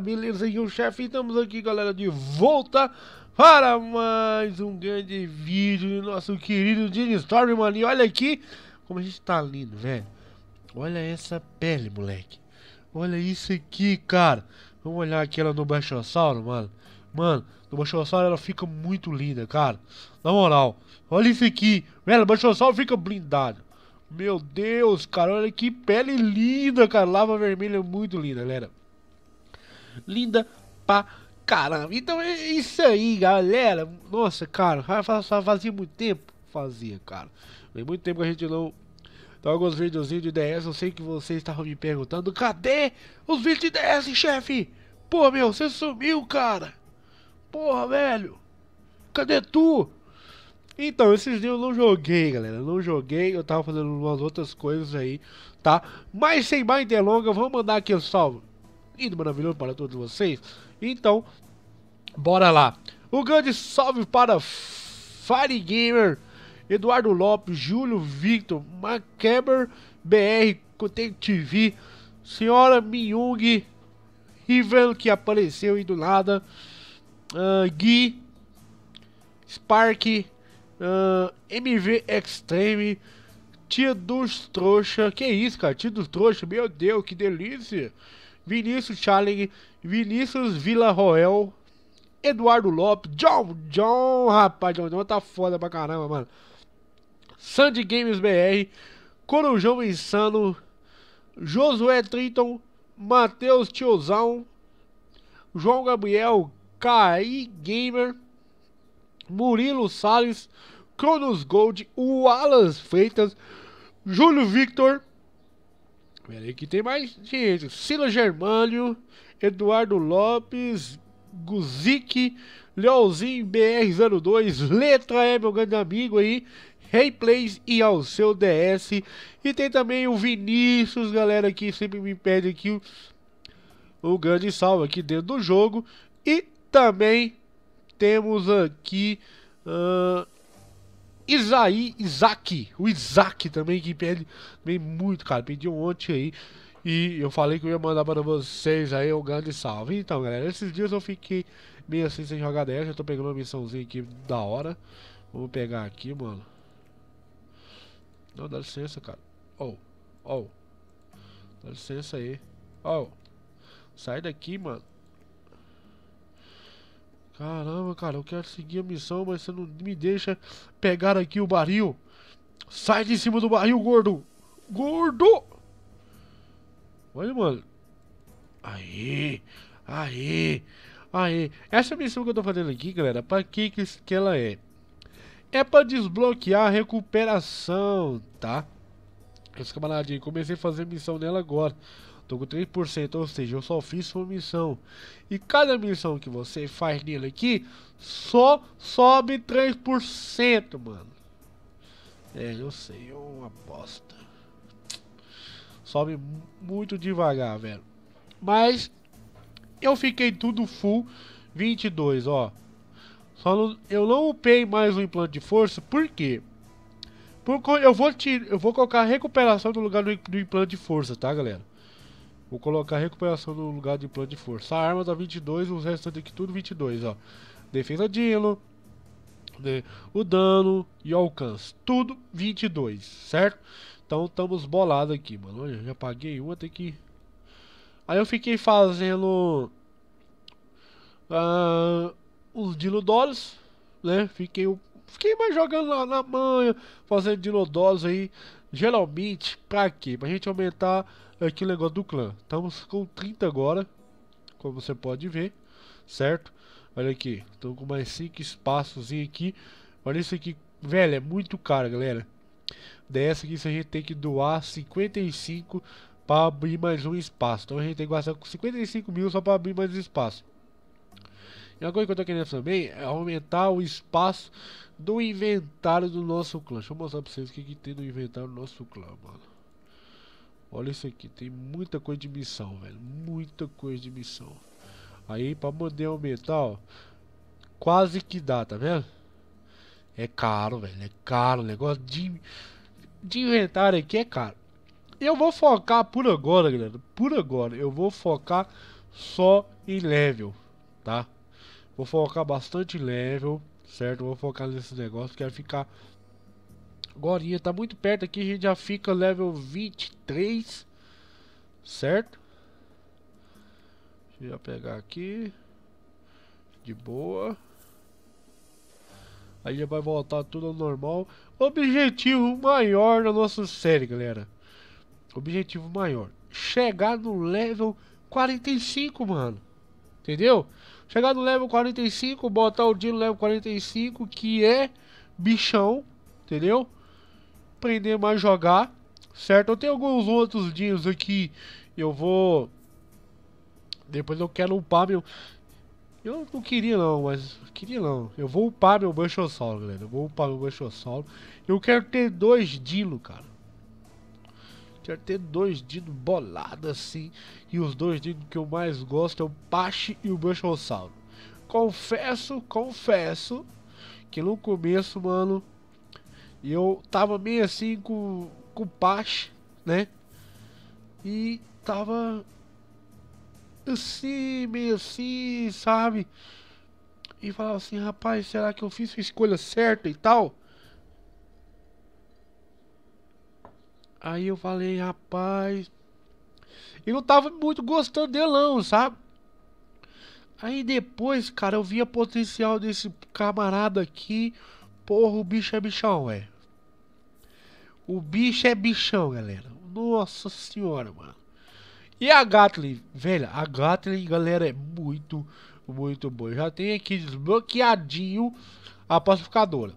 beleza? Aqui é o chefe. Estamos aqui, galera, de volta para mais um grande vídeo do nosso querido Dini Storm, mano. E olha aqui como a gente tá lindo, velho. Olha essa pele, moleque. Olha isso aqui, cara. Vamos olhar aqui ela no Baixossauro, mano. Mano, no Baixossauro ela fica muito linda, cara. Na moral, olha isso aqui. Velho, o Baixossauro fica blindado. Meu Deus, cara, olha que pele linda, cara. Lava vermelha é muito linda, galera linda pra caramba. Então é isso aí, galera. Nossa, cara, fazia muito tempo. Fazia, cara. Tem muito tempo que a gente não dá alguns videozinhos de DS. Eu sei que vocês estavam me perguntando: cadê os vídeos de DS, chefe? Pô, meu, você sumiu, cara. Porra, velho. Cadê tu? Então, esses dias eu não joguei, galera. não joguei, eu tava fazendo umas outras coisas aí, tá? Mas sem mais delongas, vou mandar aqui o um salve lindo, maravilhoso para todos vocês. Então, bora lá. Um grande salve para Fire Gamer, Eduardo Lopes, Júlio Victor, Macaber, BR, Content TV, Senhora Miung, Rivan que apareceu e do nada, uh, Gui, Spark, uh, ah, MV Extreme, Tia dos Trouxa, que isso, cara? Tia dos Trouxa, meu Deus, que delícia! Vinícius Challenge, Vinícius Villarroel, Eduardo Lopes, John John, rapaz, John John tá foda pra caramba, mano. Sandy Games BR, Corujão Insano, Josué Triton, Matheus Tiozão, João Gabriel, Kai Gamer, Murilo Salles, Cronos Gold, Wallace Freitas, Júlio Victor, Pera aí que tem mais gente. Sila Germânio, Eduardo Lopes, Guzik, Leozinho BR02, Letra é meu grande amigo aí, Replays e ao seu DS. E tem também o Vinícius, galera, que sempre me pede aqui o o grande salve aqui dentro do jogo. E também temos aqui. Uh, Isaí, Isaac, o Isaac também, que pede bem muito, cara. Pediu um monte aí. E eu falei que eu ia mandar para vocês aí um grande salve. Então, galera, esses dias eu fiquei meio assim sem jogar 10. Já tô pegando uma missãozinha aqui da hora. Vamos pegar aqui, mano. Não, dá licença, cara. Oh, oh. Dá licença aí. Oh. Sai daqui, mano. Caramba, cara, eu quero seguir a missão, mas você não me deixa pegar aqui o barril. Sai de cima do barril, gordo! Gordo! Olha, mano. Aí, aí, aí. Essa é missão que eu tô fazendo aqui, galera, pra que que, que ela é? É pra desbloquear a recuperação, tá? Esse camarada aí, comecei a fazer missão nela agora. Tô com 3%, ou seja, eu só fiz uma missão. E cada missão que você faz nele aqui, só sobe 3%, mano. É, eu sei, é uma bosta. Sobe muito devagar, velho. Mas, eu fiquei tudo full 22, ó. Só não, eu não upei mais o implante de força, por quê? Porque eu vou, te, eu vou colocar a recuperação no lugar do, do implante de força, tá, galera? Vou colocar recuperação no lugar de plano de força. A arma dá tá 22, os restantes aqui tudo 22, ó. Defesa Dino, né, o dano e o alcance. Tudo 22, certo? Então estamos bolados aqui, mano. Olha, já paguei uma, tem que... Aí eu fiquei fazendo... Uh, os dólares né? Fiquei, fiquei mais jogando lá na manha, fazendo dólares aí. Geralmente, pra quê? Pra gente aumentar aqui é o negócio do clã. Estamos com 30 agora, como você pode ver, certo? Olha aqui, estou com mais 5 espaços aqui. Olha isso aqui, velho, é muito caro, galera. Dessa aqui, a gente tem que doar 55 para abrir mais um espaço. Então a gente tem que gastar 55 mil só para abrir mais espaço. E uma coisa que eu tô querendo também é aumentar o espaço do inventário do nosso clã. Deixa eu mostrar pra vocês o que, que tem no inventário do nosso clã, mano. Olha isso aqui, tem muita coisa de missão, velho. Muita coisa de missão. Aí pra poder aumentar, ó. Quase que dá, tá vendo? É caro, velho. É caro. O negócio de, de inventário aqui é caro. Eu vou focar por agora, galera. Por agora, eu vou focar só em level, tá? Vou focar bastante em level, certo? Vou focar nesse negócio. Quero ficar Agora tá muito perto aqui, a gente já fica level 23, certo? Deixa eu pegar aqui. De boa. Aí já vai voltar tudo ao normal. Objetivo maior da nossa série, galera. Objetivo maior. Chegar no level 45, mano. Entendeu? Chegar no level 45, botar o dia no level 45, que é bichão, entendeu? aprender mais a jogar, certo? Eu tenho alguns outros dias aqui, eu vou... Depois eu quero upar meu... Eu não queria não, mas... Queria não. Eu vou upar meu Manchossauro, galera. Eu vou upar meu Manchossauro. Eu quero ter dois Dino, cara. Quero ter dois Dilo bolado assim. E os dois Dilo que eu mais gosto é o Pache e o Manchossauro. Confesso, confesso... Que no começo, mano, e eu tava meio assim com, com paz, né? E tava assim, meio assim, sabe? E falava assim, rapaz, será que eu fiz a escolha certa e tal? Aí eu falei, rapaz. eu não tava muito gostando dele, não, sabe? Aí depois, cara, eu vi a potencial desse camarada aqui. Porra, o bicho é bichão, velho. O bicho é bichão, galera. Nossa senhora, mano. E a Gatling, velho, a Gatling, galera, é muito, muito boa. já tem aqui desbloqueadinho a pacificadora.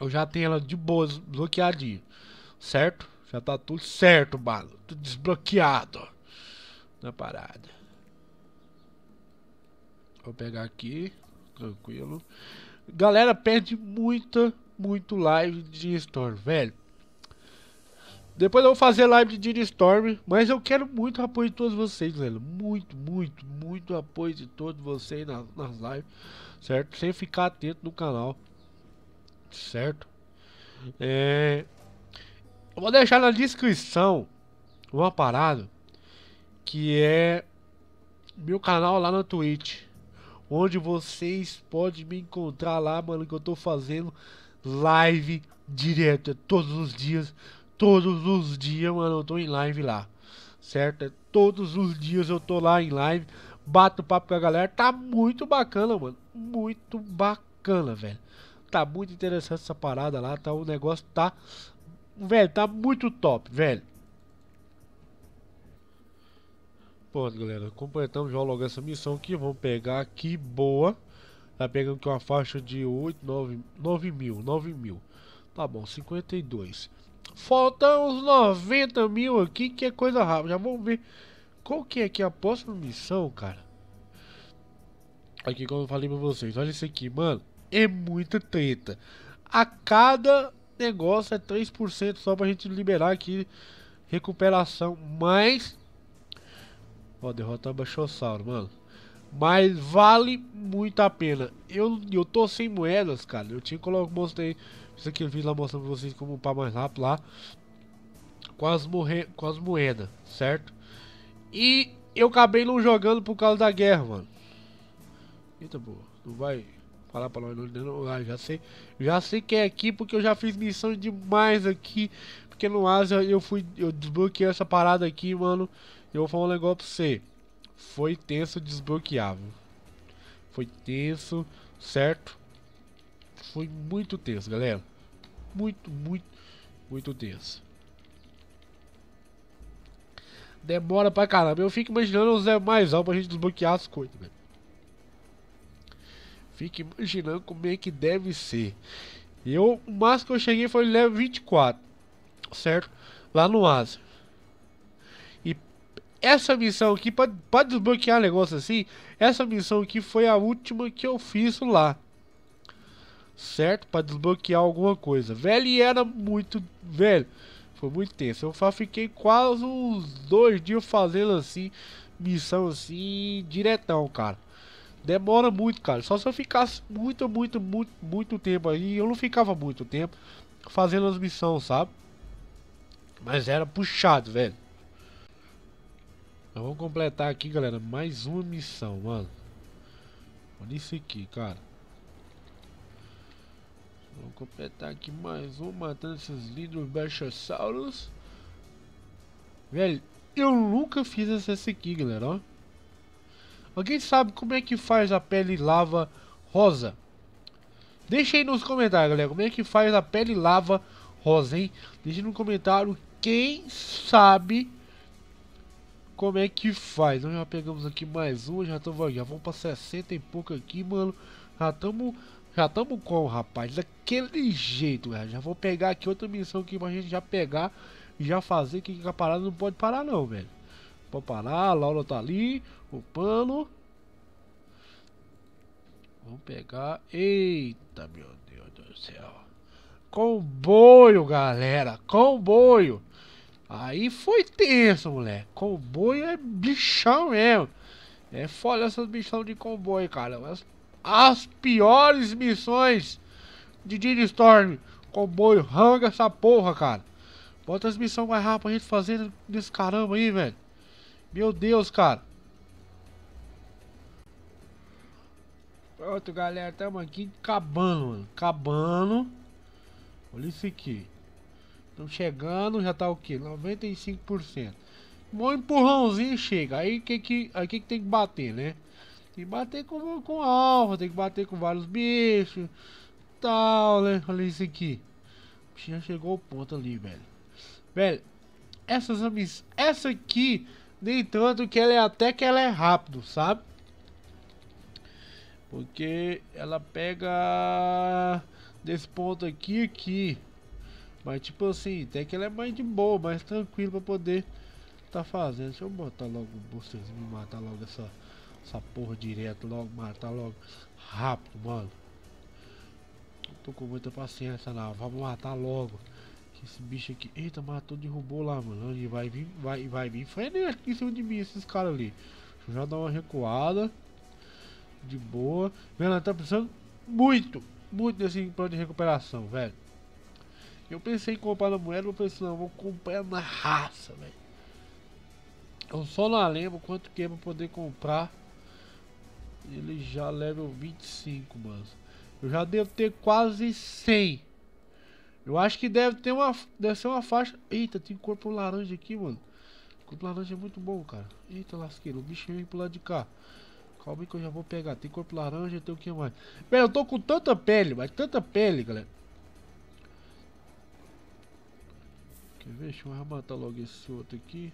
Eu já tenho ela de boa desbloqueadinho, certo? Já tá tudo certo, mano. Tudo desbloqueado. Na parada. Vou pegar aqui, tranquilo. Galera, perde muita, muito live de store, velho. Depois eu vou fazer live de Dini Storm, mas eu quero muito apoio de todos vocês, velho. Muito, muito, muito apoio de todos vocês nas, lives, certo? Sem ficar atento no canal, certo? É... Eu vou deixar na descrição uma parada que é meu canal lá na Twitch, onde vocês podem me encontrar lá, mano, que eu tô fazendo live direto todos os dias todos os dias, mano, eu tô em live lá. Certo? Todos os dias eu tô lá em live, bato papo com a galera. Tá muito bacana, mano. Muito bacana, velho. Tá muito interessante essa parada lá, tá? O negócio tá. Velho, tá muito top, velho. Pô, galera. Completamos já logo essa missão aqui. Vamos pegar aqui, boa. Tá pegando aqui uma faixa de 8, 9, 9 mil, 9 mil. Tá bom, 52. Faltam uns 90 mil aqui, que é coisa rápida. Já vamos ver qual que é aqui a próxima missão, cara. Aqui, como eu falei pra vocês, olha isso aqui, mano. É muita treta. A cada negócio é 3% só pra gente liberar aqui recuperação. Mas... Ó, derrotar Baixossauro, mano. Mas vale muito a pena. Eu, eu tô sem moedas, cara. Eu tinha colocado, mostrei isso aqui eu fiz lá mostrando pra vocês como upar mais rápido lá. Com as, com as moedas, certo? E eu acabei não jogando por causa da guerra, mano. Eita, boa. Não vai falar pra nós não, né, Ah, já sei. Já sei que é aqui porque eu já fiz missão demais aqui. Porque no Asa eu fui. Eu desbloqueei essa parada aqui, mano. Eu vou falar um negócio pra você. Foi tenso desbloqueável. Foi tenso, certo? Foi muito tenso, galera muito, muito, muito denso. Demora pra caramba. Eu fico imaginando os mais alto pra gente desbloquear as coisas, velho. Fico imaginando como é que deve ser. Eu, o máximo que eu cheguei foi level 24, certo? Lá no Asa. E essa missão aqui, pra, pra desbloquear um negócio assim, essa missão aqui foi a última que eu fiz lá certo? Para desbloquear alguma coisa. Velho, e era muito velho. Foi muito tenso. Eu fiquei quase uns dois dias fazendo assim, missão assim, diretão, cara. Demora muito, cara. Só se eu ficasse muito, muito, muito, muito tempo aí. Eu não ficava muito tempo fazendo as missões, sabe? Mas era puxado, velho. Então vamos completar aqui, galera. Mais uma missão, mano. Olha isso aqui, cara. Vamos completar aqui mais um, matando esses lindos sauros, Velho, eu nunca fiz essa aqui, galera, ó. Alguém sabe como é que faz a pele lava rosa? Deixa aí nos comentários, galera, como é que faz a pele lava rosa, hein? Deixa no comentário quem sabe como é que faz. Nós já pegamos aqui mais uma, já estamos já vamos para 60 e pouco aqui, mano. Já estamos já tamo com, rapaz? Daquele jeito, velho. Já vou pegar aqui outra missão que pra gente já pegar e já fazer que a parada não pode parar não, velho. Pode parar, a Laura tá ali, o pano. Vamos pegar. Eita, meu Deus do céu. Comboio, galera. Comboio. Aí foi tenso, moleque. Comboio é bichão mesmo. É foda essas bichão de comboio, cara. Mas as piores missões de Dino Storm. Comboio, ranga essa porra, cara. Bota as missões mais rápidas pra gente fazer nesse caramba aí, velho. Meu Deus, cara. Pronto, galera. Tamo aqui acabando, mano. Acabando. Olha isso aqui. Estamos chegando, já tá o quê? 95%. Um empurrãozinho chega. Aí que que, aí que, que tem que bater, né? Tem que bater com, com alvo, tem que bater com vários bichos. Tal, né? Olha isso aqui. Já chegou o ponto ali, velho. Velho, essas amiz Essa aqui, nem tanto que ela é até que ela é rápido, sabe? Porque ela pega desse ponto aqui aqui. Mas tipo assim, até que ela é mais de boa, mais tranquilo pra poder tá fazendo. Deixa eu botar logo vocês me matar logo essa essa porra direto logo, matar logo. Rápido, mano. Não tô com muita paciência não. Vamos matar logo. Esse bicho aqui. Eita, matou, derrubou lá, mano. Ele vai vir, vai, vai vir. Foi nem aqui em cima de mim, esses caras ali. Deixa eu já dar uma recuada. De boa. Velho, ela tá precisando muito, muito desse plano de recuperação, velho. Eu pensei em comprar na moeda, mas pensei, não, vou comprar na raça, velho. Eu só não lembro quanto que é pra poder comprar ele já level 25, mano. Eu já devo ter quase 100. Eu acho que deve ter uma... Deve ser uma faixa... Eita, tem corpo laranja aqui, mano. Corpo laranja é muito bom, cara. Eita, lasqueiro. O bicho vem pro lado de cá. Calma aí que eu já vou pegar. Tem corpo laranja, tem o que mais? Velho, eu tô com tanta pele, mas tanta pele, galera. Quer ver? Deixa eu arrematar logo esse outro aqui.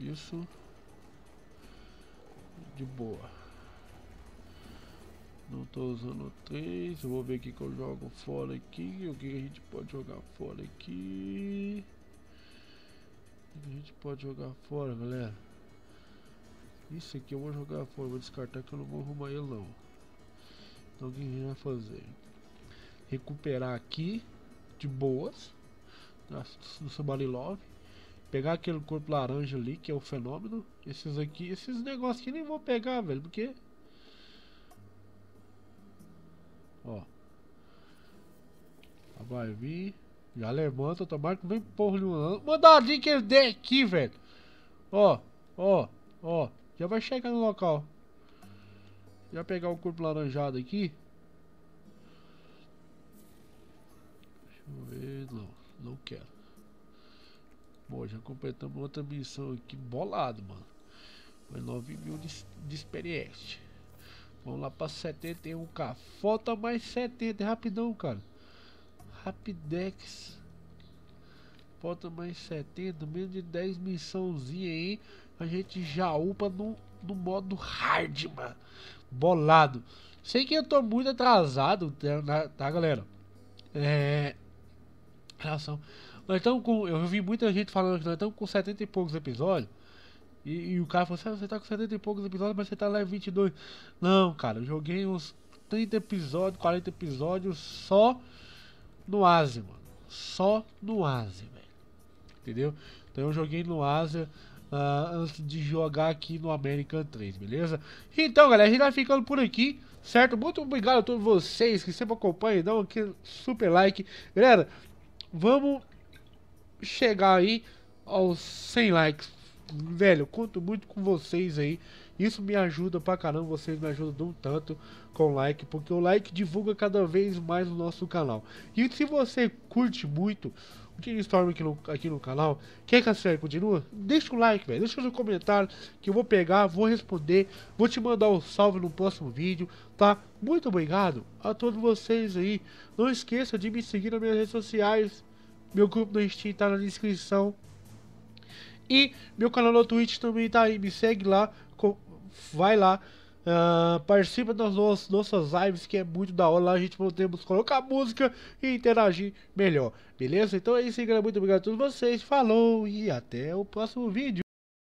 Isso de boa. Não estou usando 3. Eu vou ver o que, eu jogo fora aqui. O que, a gente pode jogar fora aqui. O que a gente pode jogar fora, galera. Isso aqui eu vou jogar fora. Vou descartar que eu não vou arrumar ele não. Então o que a gente vai fazer? Recuperar aqui. De boas. Da, do Subarilove. Pegar aquele corpo laranja ali, que é o fenômeno. Esses aqui, esses negócios aqui nem vou pegar, velho, porque... Ó. Vai vir. Já levanta, tomara tá que vem porra nenhuma. Mandadinho que ele der aqui, velho. Ó, ó, ó. Já vai chegar no local. Já pegar o corpo laranjado aqui. Deixa eu ver. Não, não quero. Pô, já completamos outra missão aqui bolado, mano. Foi 9 mil de, de experiência. Vamos lá para 71k. Falta mais 70. É rapidão, cara. Rapidex. Falta mais 70. Menos de 10 missãozinha aí. A gente já upa no, no modo hard, mano. Bolado. Sei que eu tô muito atrasado, tá, tá galera? É. Em relação nós estamos com. Eu vi muita gente falando que nós estamos com 70 e poucos episódios. E, e o cara falou assim: ah, você está com 70 e poucos episódios, mas você está em 22. Não, cara, eu joguei uns 30 episódios, 40 episódios só no Ásia, mano. Só no Ásia, velho. Entendeu? Então eu joguei no Ásia. Uh, antes de jogar aqui no American 3, beleza? Então, galera, a gente vai tá ficando por aqui, certo? Muito obrigado a todos vocês que sempre acompanham, dão aquele super like. Galera, vamos chegar aí aos 100 likes. Velho, conto muito com vocês aí. Isso me ajuda pra caramba, vocês me ajudam tanto com like, porque o like divulga cada vez mais o nosso canal. E se você curte muito o Team Storm aqui no, aqui no canal, quer que a série continue? Deixa o like, velho, deixa o seu comentário que eu vou pegar, vou responder, vou te mandar um salve no próximo vídeo, tá? Muito obrigado a todos vocês aí. Não esqueça de me seguir nas minhas redes sociais. Meu grupo no Steam tá na descrição. E meu canal no Twitch também tá aí. Me segue lá. Vai lá. Uh, participa das nossas, nossas lives, que é muito da hora. Lá a gente podemos colocar música e interagir melhor. Beleza? Então é isso aí, galera. Muito obrigado a todos vocês. Falou e até o próximo vídeo.